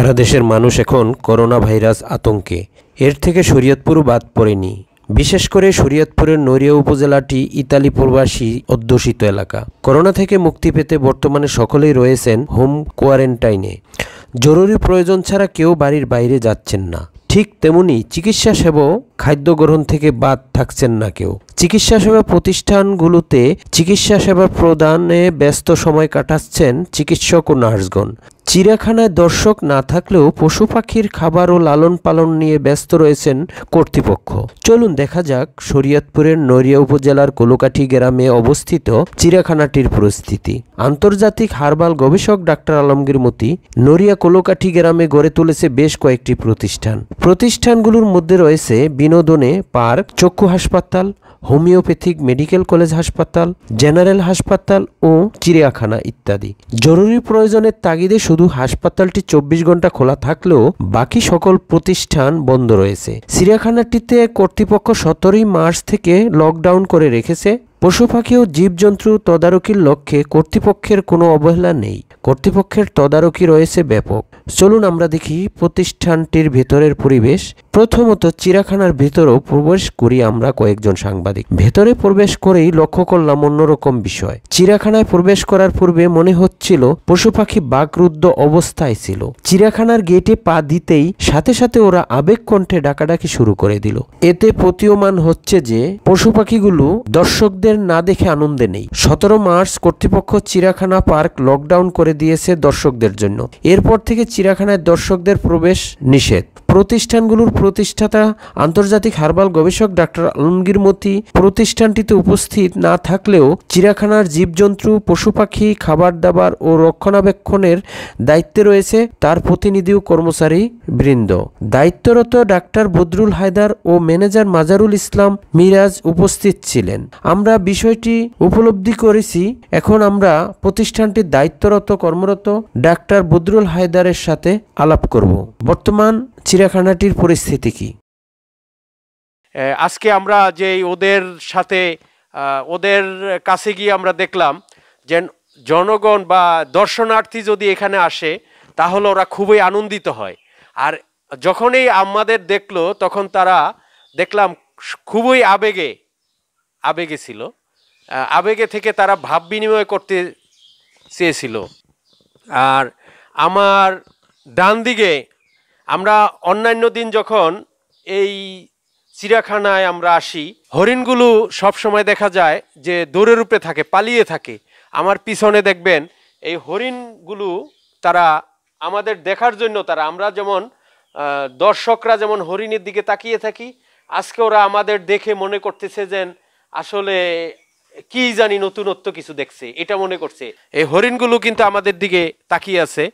সারা দেশের মানুষ এখন করোনা ভাইরাস আতঙ্কে এর থেকে শরীয়তপুরও বাদ পড়েনি বিশেষ করে শরীয়তপুরের নড়িয়া উপজেলাটি ইতালি প্রবাসী অধ্যুষিত এলাকা করোনা থেকে মুক্তি পেতে বর্তমানে সকলেই রয়েছেন হোম কোয়ারেন্টাইনে জরুরি প্রয়োজন ছাড়া কেউ বাড়ির বাইরে যাচ্ছেন না ঠিক তেমনি চিকিৎসা সেবাও খাদ্য গ্রহণ থেকে বাদ থাকছেন না কেউ চিকিৎসা সেবা প্রতিষ্ঠানগুলোতে চিকিৎসা সেবা প্রদানে ব্যস্ত সময় কাটাচ্ছেন চিকিৎসক ও নার্সগণ চিড়িয়াখানায় দর্শক না থাকলেও পশু পাখির খাবার ও লালন পালন নিয়ে ব্যস্ত রয়েছেন কর্তৃপক্ষ চলুন দেখা যাক শরীয়তপুরের নড়িয়া উপজেলার কোলোকাঠি গ্রামে অবস্থিত চিড়িয়াখানাটির পরিস্থিতি আন্তর্জাতিক হারবাল গবেষক ডাক্তার আলমগীর মতি নড়িয়া কোলোকাঠি গ্রামে গড়ে তুলেছে বেশ কয়েকটি প্রতিষ্ঠান প্রতিষ্ঠানগুলোর মধ্যে রয়েছে বিনোদনে পার্ক চক্ষু হাসপাতাল হোমিওপ্যাথিক মেডিকেল কলেজ হাসপাতাল জেনারেল হাসপাতাল ও চিড়িয়াখানা ইত্যাদি জরুরি প্রয়োজনের তাগিদে শুধু হাসপাতালটি চব্বিশ ঘন্টা খোলা থাকলেও বাকি সকল প্রতিষ্ঠান বন্ধ রয়েছে চিড়িয়াখানাটিতে কর্তৃপক্ষ সতেরোই মার্চ থেকে লকডাউন করে রেখেছে পশু পাখি ও জীবজন্তু তদারকির লক্ষ্যে কর্তৃপক্ষের কোনো অবহেলা নেই কর্তৃপক্ষের তদারকি রয়েছে ব্যাপক চলুন আমরা দেখি প্রতিষ্ঠানটির ভেতরের পরিবেশ প্রথমত চিড়াখানার ভেতরেও প্রবেশ করি আমরা কয়েকজন সাংবাদিক ভেতরে প্রবেশ করেই লক্ষ্য করলাম অন্যরকম বিষয় চিড়াখানায় প্রবেশ করার পূর্বে মনে হচ্ছিল পশু পাখি বাকরুদ্ধ অবস্থায় ছিল চিড়াখানার গেটে পা দিতেই সাথে সাথে ওরা আবেগ কণ্ঠে ডাকাডাকি শুরু করে দিল এতে প্রতীয়মান হচ্ছে যে পশু পাখিগুলো দর্শকদের না দেখে আনন্দে নেই সতেরো মার্চ কর্তৃপক্ষ চিড়াখানা পার্ক লকডাউন করে দিয়েছে দর্শকদের জন্য এরপর থেকে চিড়িয়াখানায় দর্শকদের প্রবেশ নিষেধ প্রতিষ্ঠানগুলোর প্রতিষ্ঠাতা আন্তর্জাতিক হার্বাল গবেষক ডাক্তার আলমগীর মতি প্রতিষ্ঠানটিতে উপস্থিত না থাকলেও চিড়াখানার জীবজন্তু পশু পাখি খাবার দাবার ও রক্ষণাবেক্ষণের দায়িত্বে রয়েছে তার প্রতিনিধি ও কর্মচারী বৃন্দ দায়িত্বরত ডাক্তার বদরুল হায়দার ও ম্যানেজার মাজারুল ইসলাম মিরাজ উপস্থিত ছিলেন আমরা বিষয়টি উপলব্ধি করেছি এখন আমরা প্রতিষ্ঠানটির দায়িত্বরত কর্মরত ডাক্তার বদরুল হায়দারের সাথে আলাপ করব বর্তমান চিড়িয়াখানাটির পরিস্থিতি কি আজকে আমরা যে ওদের সাথে ওদের কাছে গিয়ে আমরা দেখলাম যে জনগণ বা দর্শনার্থী যদি এখানে আসে তাহলে ওরা খুবই আনন্দিত হয় আর যখনই আমাদের দেখলো তখন তারা দেখলাম খুবই আবেগে আবেগে ছিল আবেগে থেকে তারা ভাব বিনিময় করতে চেয়েছিল আর আমার ডান দিকে আমরা অন্যান্য দিন যখন এই চিড়িয়াখানায় আমরা আসি হরিণগুলো সবসময় দেখা যায় যে দৌড়ের রূপে থাকে পালিয়ে থাকে আমার পিছনে দেখবেন এই হরিণগুলো তারা আমাদের দেখার জন্য তারা আমরা যেমন দর্শকরা যেমন হরিণের দিকে তাকিয়ে থাকি আজকে ওরা আমাদের দেখে মনে করতেছে যেন আসলে কি জানি নতুনত্ব কিছু দেখছে এটা মনে করছে এই হরিণগুলো কিন্তু আমাদের দিকে তাকিয়ে আছে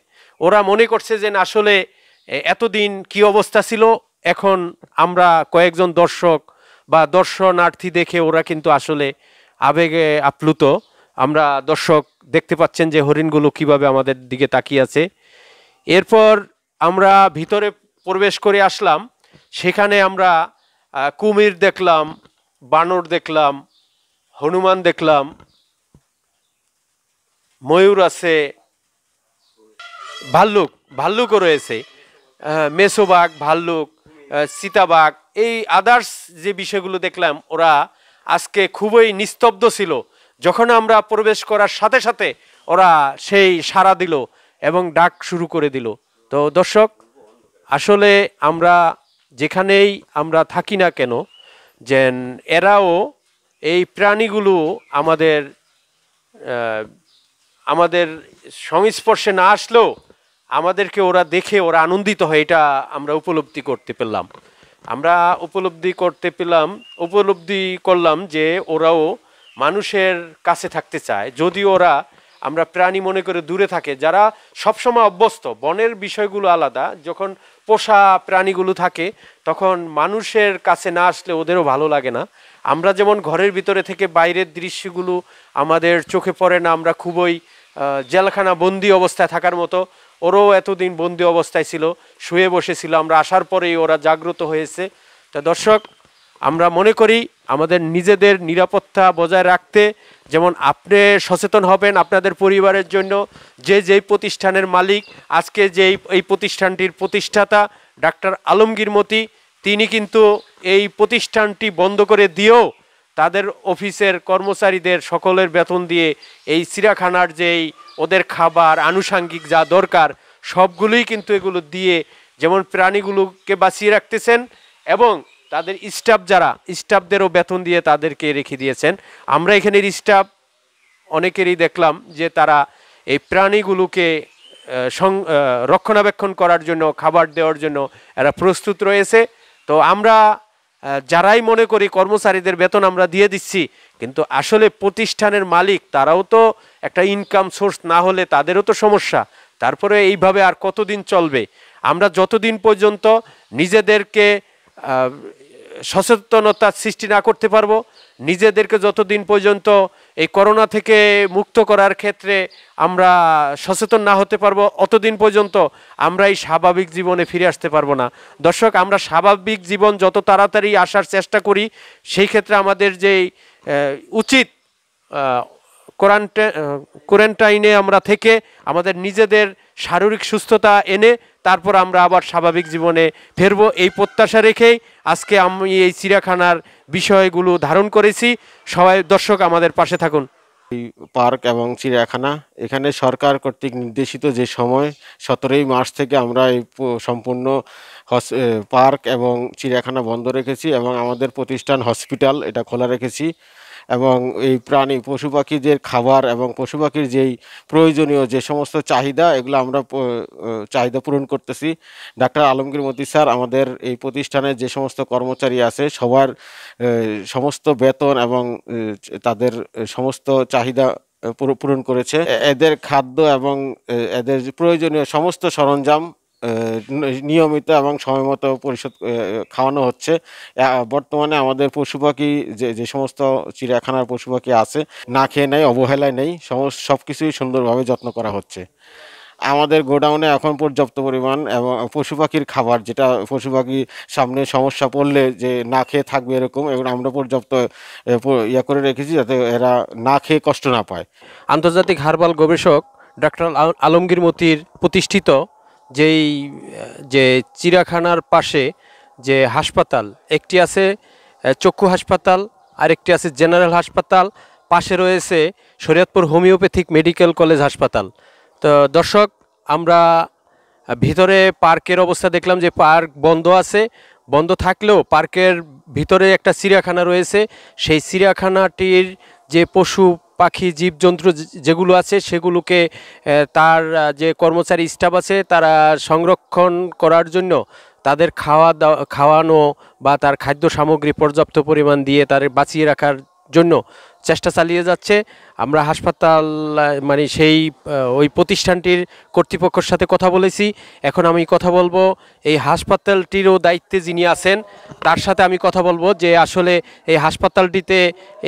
ওরা মনে করছে যে আসলে এতদিন কি অবস্থা ছিল এখন আমরা কয়েকজন দর্শক বা দর্শনার্থী দেখে ওরা কিন্তু আসলে আবেগে আপ্লুত আমরা দর্শক দেখতে পাচ্ছেন যে হরিণগুলো কিভাবে আমাদের দিকে তাকিয়ে আছে এরপর আমরা ভিতরে প্রবেশ করে আসলাম সেখানে আমরা কুমির দেখলাম বানর দেখলাম হনুমান দেখলাম ময়ূর আছে ভাল্লুক ভাল্লুকও রয়েছে মেসোবাগ ভাল্লুক সীতাবাঘ এই আদার্স যে বিষয়গুলো দেখলাম ওরা আজকে খুবই নিস্তব্ধ ছিল যখন আমরা প্রবেশ করার সাথে সাথে ওরা সেই সাড়া দিল এবং ডাক শুরু করে দিল তো দর্শক আসলে আমরা যেখানেই আমরা থাকি না কেন যে এরাও এই প্রাণীগুলো আমাদের আমাদের সংস্পর্শে না আসলেও আমাদেরকে ওরা দেখে ওরা আনন্দিত হয় এটা আমরা উপলব্ধি করতে পেলাম আমরা উপলব্ধি করতে পেলাম উপলব্ধি করলাম যে ওরাও মানুষের কাছে থাকতে চায় যদি ওরা আমরা প্রাণী মনে করে দূরে থাকে যারা সবসময় অভ্যস্ত বনের বিষয়গুলো আলাদা যখন পোষা প্রাণীগুলো থাকে তখন মানুষের কাছে না আসলে ওদেরও ভালো লাগে না আমরা যেমন ঘরের ভিতরে থেকে বাইরের দৃশ্যগুলো আমাদের চোখে পড়ে না আমরা খুবই জেলখানা বন্দি অবস্থায় থাকার মতো ওরাও এতদিন বন্দি অবস্থায় ছিল শুয়ে বসেছিল আমরা আসার পরেই ওরা জাগ্রত হয়েছে তা দর্শক আমরা মনে করি আমাদের নিজেদের নিরাপত্তা বজায় রাখতে যেমন আপনি সচেতন হবেন আপনাদের পরিবারের জন্য যে যেই প্রতিষ্ঠানের মালিক আজকে যে এই প্রতিষ্ঠানটির প্রতিষ্ঠাতা ডাক্তার আলমগীর মতি তিনি কিন্তু এই প্রতিষ্ঠানটি বন্ধ করে দিয়েও তাদের অফিসের কর্মচারীদের সকলের বেতন দিয়ে এই চিড়াখানার যেই ওদের খাবার আনুষাঙ্গিক যা দরকার সবগুলোই কিন্তু এগুলো দিয়ে যেমন প্রাণীগুলোকে বাঁচিয়ে রাখতেছেন এবং তাদের স্টাফ যারা স্টাফদেরও বেতন দিয়ে তাদেরকে রেখে দিয়েছেন আমরা এখানের স্টাফ অনেকেরই দেখলাম যে তারা এই প্রাণীগুলোকে রক্ষণাবেক্ষণ করার জন্য খাবার দেওয়ার জন্য এরা প্রস্তুত রয়েছে তো আমরা যারাই মনে করি কর্মচারীদের বেতন আমরা দিয়ে দিচ্ছি কিন্তু আসলে প্রতিষ্ঠানের মালিক তারাও তো একটা ইনকাম সোর্স না হলে তাদেরও তো সমস্যা তারপরে এইভাবে আর কতদিন চলবে আমরা যতদিন পর্যন্ত নিজেদেরকে সচেতনতা সৃষ্টি না করতে পারবো নিজেদেরকে যতদিন পর্যন্ত এই করোনা থেকে মুক্ত করার ক্ষেত্রে আমরা সচেতন না হতে পারবো অতদিন পর্যন্ত আমরা এই স্বাভাবিক জীবনে ফিরে আসতে পারবো না দর্শক আমরা স্বাভাবিক জীবন যত তাড়াতাড়ি আসার চেষ্টা করি সেই ক্ষেত্রে আমাদের যেই উচিত কোয়ারেন্টাইনে আমরা থেকে আমাদের নিজেদের শারীরিক সুস্থতা এনে তারপর আমরা আবার স্বাভাবিক জীবনে ফেরবো এই প্রত্যাশা রেখেই আজকে আমি এই চিড়িয়াখানার বিষয়গুলো ধারণ করেছি সবাই দর্শক আমাদের পাশে থাকুন এই পার্ক এবং চিড়িয়াখানা এখানে সরকার কর্তৃক নির্দেশিত যে সময় সতেরোই মার্চ থেকে আমরা এই সম্পূর্ণ পার্ক এবং চিড়িয়াখানা বন্ধ রেখেছি এবং আমাদের প্রতিষ্ঠান হসপিটাল এটা খোলা রেখেছি এবং এই প্রাণী পশু পাখিদের খাবার এবং পশু পাখির যেই প্রয়োজনীয় যে সমস্ত চাহিদা এগুলো আমরা চাহিদা পূরণ করতেছি ডাক্তার আলমগীর মতি স্যার আমাদের এই প্রতিষ্ঠানে যে সমস্ত কর্মচারী আছে সবার সমস্ত বেতন এবং তাদের সমস্ত চাহিদা পূরণ করেছে এদের খাদ্য এবং এদের প্রয়োজনীয় সমস্ত সরঞ্জাম নিয়মিত এবং মতো পরিশোধ খাওয়ানো হচ্ছে বর্তমানে আমাদের পশু পাখি যে যে সমস্ত চিড়িয়াখানার পশু পাখি আছে না খেয়ে নেই অবহেলায় নেই সমস্ত সব কিছুই সুন্দরভাবে যত্ন করা হচ্ছে আমাদের গোডাউনে এখন পর্যাপ্ত পরিমাণ এবং পশু পাখির খাবার যেটা পশু পাখি সামনে সমস্যা পড়লে যে না খেয়ে থাকবে এরকম এবং আমরা পর্যাপ্ত ইয়ে করে রেখেছি যাতে এরা না খেয়ে কষ্ট না পায় আন্তর্জাতিক হারবাল গবেষক ডাক্তার আলমগীর মতির প্রতিষ্ঠিত যেই যে চিড়াখানার পাশে যে হাসপাতাল একটি আছে চক্ষু হাসপাতাল আরেকটি আছে জেনারেল হাসপাতাল পাশে রয়েছে শরীয়তপুর হোমিওপ্যাথিক মেডিকেল কলেজ হাসপাতাল তো দর্শক আমরা ভিতরে পার্কের অবস্থা দেখলাম যে পার্ক বন্ধ আছে বন্ধ থাকলেও পার্কের ভিতরে একটা চিড়িয়াখানা রয়েছে সেই চিড়িয়াখানাটির যে পশু পাখি জীবজন্তু যেগুলো আছে সেগুলোকে তার যে কর্মচারী স্টাফ আছে তারা সংরক্ষণ করার জন্য তাদের খাওয়া খাওয়ানো বা তার খাদ্য সামগ্রী পর্যাপ্ত পরিমাণ দিয়ে তার বাঁচিয়ে রাখার জন্য চেষ্টা চালিয়ে যাচ্ছে আমরা হাসপাতাল মানে সেই ওই প্রতিষ্ঠানটির কর্তৃপক্ষের সাথে কথা বলেছি এখন আমি কথা বলবো এই হাসপাতালটিরও দায়িত্বে যিনি আছেন তার সাথে আমি কথা বলবো যে আসলে এই হাসপাতালটিতে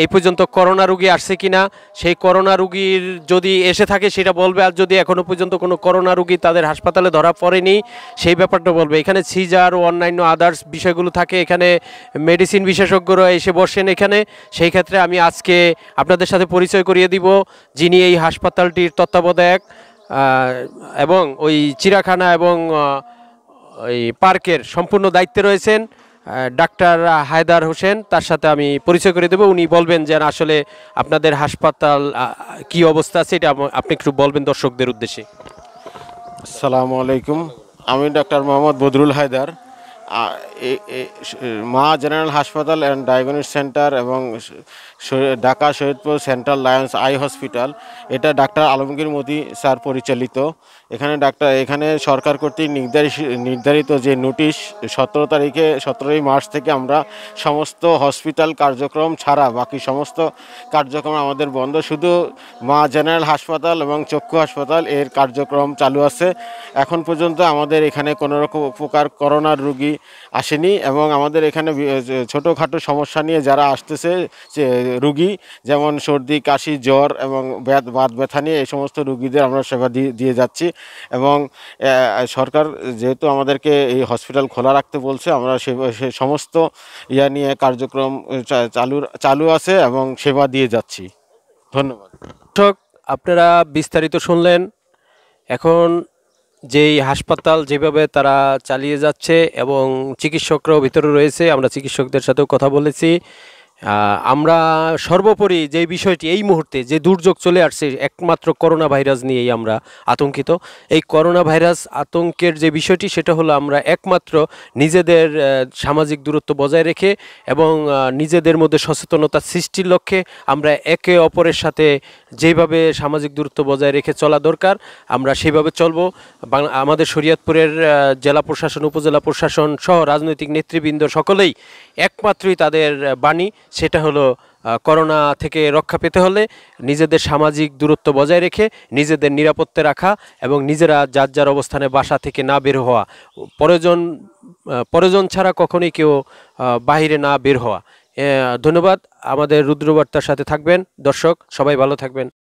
এই পর্যন্ত করোনা রুগী আসছে কি না সেই করোনা রুগীর যদি এসে থাকে সেটা বলবে আর যদি এখনও পর্যন্ত কোনো করোনা রুগী তাদের হাসপাতালে ধরা পড়েনি সেই ব্যাপারটা বলবে এখানে সিজার ও অন্যান্য আদার্স বিষয়গুলো থাকে এখানে মেডিসিন বিশেষজ্ঞরা এসে বসেন এখানে সেই ক্ষেত্রে আমি আজকে আপনাদের সাথে পরিচয় করিয়ে দিব যিনি এই হাসপাতালটির তত্ত্বাবধায়ক এবং ওই চিড়াখানা এবং ওই পার্কের সম্পূর্ণ দায়িত্বে রয়েছেন ডাক্তার হায়দার হোসেন তার সাথে আমি পরিচয় করে দেবো উনি বলবেন যে আসলে আপনাদের হাসপাতাল কি অবস্থা আছে এটা আপনি একটু বলবেন দর্শকদের উদ্দেশ্যে আসসালামু আলাইকুম আমি ডাক্তার মোহাম্মদ বদরুল হায়দার মা জেনারেল হাসপাতাল অ্যান্ড ডায়াগনিস সেন্টার এবং Dhaka Shahidpur central lions eye hospital এটা ডাক্তার আলমগীর মোদি স্যার পরিচালিত এখানে ডাক্তার এখানে সরকার কর্তৃক নির্ধারিত নির্ধারিত যে নোটিশ সতেরো তারিখে সতেরোই মার্চ থেকে আমরা সমস্ত হসপিটাল কার্যক্রম ছাড়া বাকি সমস্ত কার্যক্রম আমাদের বন্ধ শুধু মা জেনারেল হাসপাতাল এবং চক্ষু হাসপাতাল এর কার্যক্রম চালু আছে এখন পর্যন্ত আমাদের এখানে কোনোরকম উপকার করোনার রুগী আসে আসেনি এবং আমাদের এখানে ছোটোখাটো সমস্যা নিয়ে যারা আসতেছে যে রুগী যেমন সর্দি কাশি জ্বর এবং বাত ব্যথা নিয়ে এই সমস্ত রুগীদের আমরা সেবা দিয়ে যাচ্ছি এবং সরকার যেহেতু আমাদেরকে এই হসপিটাল খোলা রাখতে বলছে আমরা সে সমস্ত ইয়া নিয়ে কার্যক্রম চালু চালু আছে এবং সেবা দিয়ে যাচ্ছি ধন্যবাদ আপনারা বিস্তারিত শুনলেন এখন যেই হাসপাতাল যেভাবে তারা চালিয়ে যাচ্ছে এবং চিকিৎসকরাও ভিতরে রয়েছে আমরা চিকিৎসকদের সাথেও কথা বলেছি আমরা সর্বোপরি যে বিষয়টি এই মুহূর্তে যে দুর্যোগ চলে আসছে একমাত্র করোনা ভাইরাস নিয়েই আমরা আতঙ্কিত এই করোনা ভাইরাস আতঙ্কের যে বিষয়টি সেটা হলো আমরা একমাত্র নিজেদের সামাজিক দূরত্ব বজায় রেখে এবং নিজেদের মধ্যে সচেতনতা সৃষ্টির লক্ষ্যে আমরা একে অপরের সাথে যেভাবে সামাজিক দূরত্ব বজায় রেখে চলা দরকার আমরা সেভাবে চলব আমাদের শরীয়তপুরের জেলা প্রশাসন উপজেলা প্রশাসন সহ রাজনৈতিক নেতৃবৃন্দ সকলেই একমাত্রই তাদের বাণী সেটা হলো করোনা থেকে রক্ষা পেতে হলে নিজেদের সামাজিক দূরত্ব বজায় রেখে নিজেদের নিরাপত্তে রাখা এবং নিজেরা যার যার অবস্থানে বাসা থেকে না বের হওয়া প্রয়োজন প্রয়োজন ছাড়া কখনোই কেউ বাহিরে না বের হওয়া ধন্যবাদ আমাদের রুদ্রবার্তার সাথে থাকবেন দর্শক সবাই ভালো থাকবেন